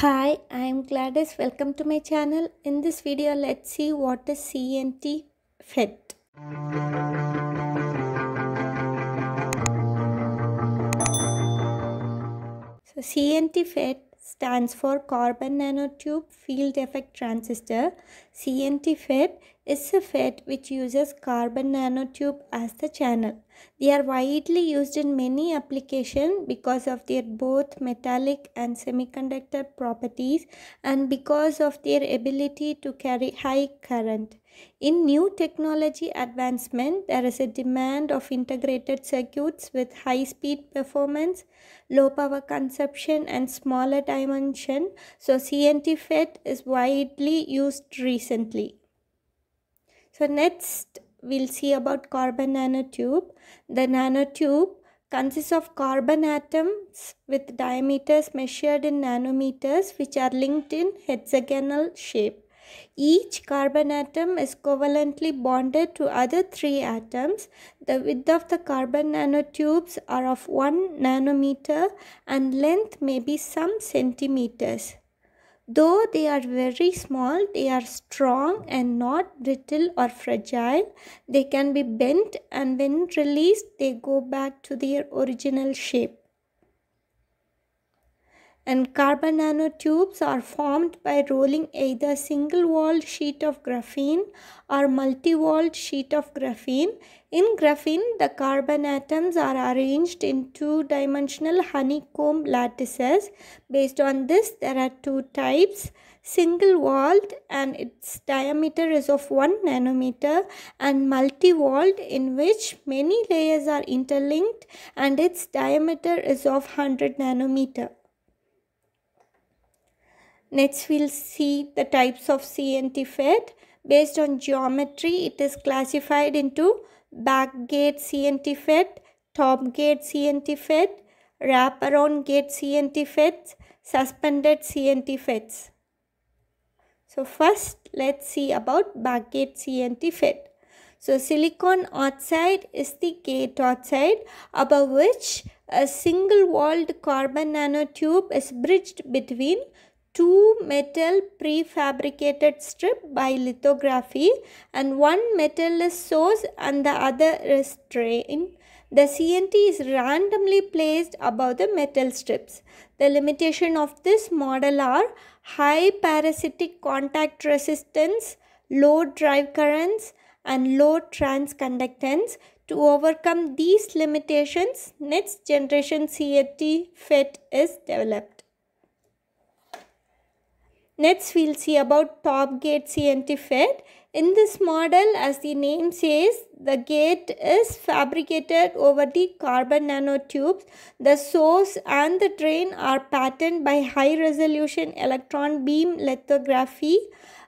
Hi, I am Gladys. Welcome to my channel. In this video, let's see what is CNT FET. So CNT FET stands for carbon nanotube field effect transistor. CNT FET is a which uses carbon nanotube as the channel. They are widely used in many applications because of their both metallic and semiconductor properties and because of their ability to carry high current. In new technology advancement, there is a demand of integrated circuits with high speed performance, low power consumption and smaller dimension. So CNT FET is widely used recently. So next we'll see about carbon nanotube. The nanotube consists of carbon atoms with diameters measured in nanometers which are linked in hexagonal shape. Each carbon atom is covalently bonded to other three atoms. The width of the carbon nanotubes are of 1 nanometer and length may be some centimeters. Though they are very small, they are strong and not brittle or fragile. They can be bent and when released, they go back to their original shape and carbon nanotubes are formed by rolling either single-walled sheet of graphene or multi-walled sheet of graphene. In graphene, the carbon atoms are arranged in two-dimensional honeycomb lattices. Based on this, there are two types, single-walled and its diameter is of 1 nanometer and multi-walled in which many layers are interlinked and its diameter is of 100 nanometer. Next we'll see the types of CNT FET. Based on geometry, it is classified into back gate CNT FET, top gate CNT FET, wraparound gate CNT FETs, suspended CNT FETs. So first let's see about back gate CNT FET. So silicon oxide is the gate oxide above which a single walled carbon nanotube is bridged between two metal prefabricated strip by lithography and one metalless source and the other is The CNT is randomly placed above the metal strips. The limitation of this model are high parasitic contact resistance, low drive currents and low transconductance. To overcome these limitations, next generation CNT FET is developed. Next we'll see about top gate CNT-FET. In this model as the name says the gate is fabricated over the carbon nanotubes. The source and the drain are patterned by high resolution electron beam lithography.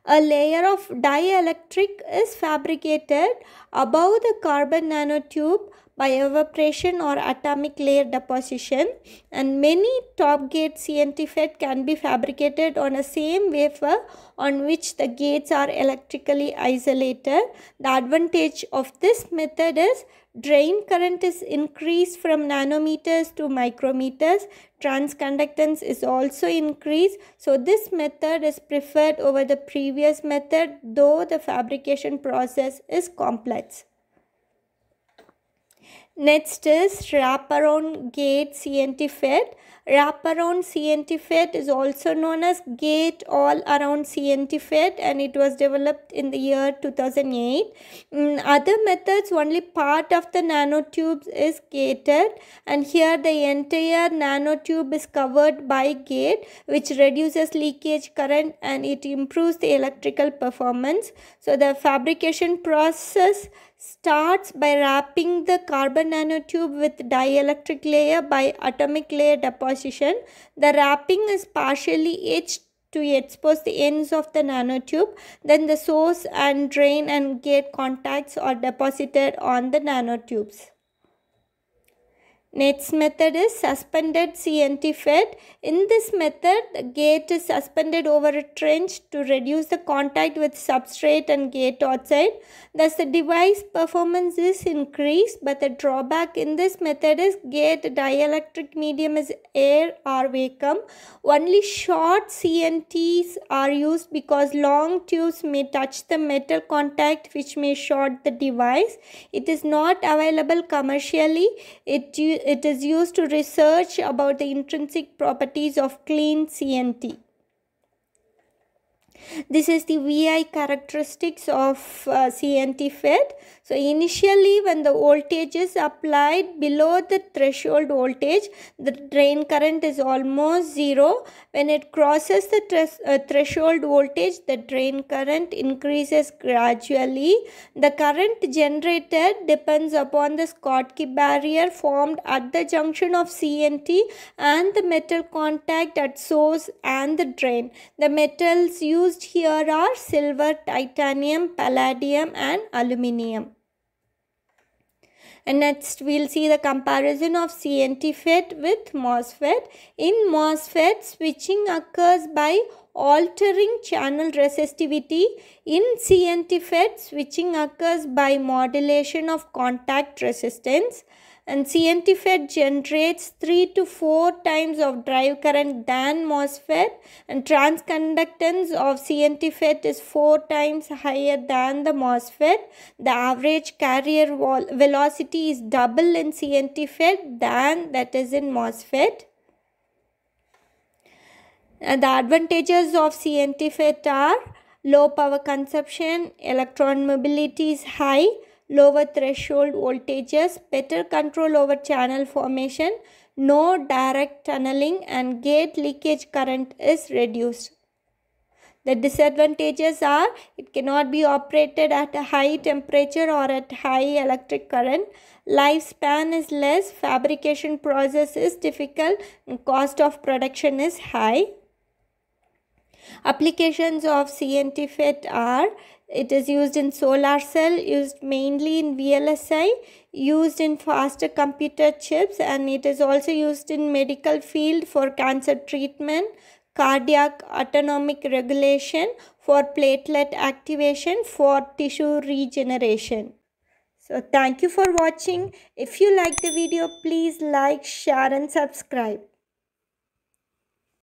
A layer of dielectric is fabricated above the carbon nanotube by evaporation or atomic layer deposition and many top gate CNT FET can be fabricated on a same wafer on which the gates are electrically isolated. The advantage of this method is drain current is increased from nanometers to micrometers. Transconductance is also increased. So this method is preferred over the previous method though the fabrication process is complex. Next is around gate CNT FET. around CNT FET is also known as gate all around CNT FET and it was developed in the year 2008. In mm, other methods, only part of the nanotubes is gated and here the entire nanotube is covered by gate which reduces leakage current and it improves the electrical performance. So the fabrication process starts by wrapping the carbon nanotube with dielectric layer by atomic layer deposition. The wrapping is partially etched to expose the ends of the nanotube. Then the source and drain and gate contacts are deposited on the nanotubes. Next method is suspended CNT fed. In this method, the gate is suspended over a trench to reduce the contact with substrate and gate outside. Thus, the device performance is increased, but the drawback in this method is gate dielectric medium is air or vacuum. Only short CNTs are used because long tubes may touch the metal contact which may short the device. It is not available commercially. It it is used to research about the intrinsic properties of clean CNT. This is the VI characteristics of uh, CNT FET. So initially when the voltage is applied below the threshold voltage, the drain current is almost zero. When it crosses the uh, threshold voltage, the drain current increases gradually. The current generated depends upon the Schottky barrier formed at the junction of CNT and the metal contact at source and the drain. The metals used used here are silver, titanium, palladium and aluminium. And next we'll see the comparison of CNT FET with MOSFET. In MOSFET, switching occurs by altering channel resistivity. In CNT FET, switching occurs by modulation of contact resistance and CMT FET generates 3 to 4 times of drive current than MOSFET and transconductance of CMT FET is 4 times higher than the MOSFET. The average carrier velocity is double in CMT FET than that is in MOSFET. And the advantages of CMT FET are low power consumption, electron mobility is high, lower threshold voltages, better control over channel formation, no direct tunneling and gate leakage current is reduced. The disadvantages are it cannot be operated at a high temperature or at high electric current. Lifespan is less, fabrication process is difficult, and cost of production is high. Applications of CNTFET are it is used in solar cell, used mainly in VLSI, used in faster computer chips and it is also used in medical field for cancer treatment, cardiac autonomic regulation, for platelet activation, for tissue regeneration. So thank you for watching. If you like the video, please like, share and subscribe.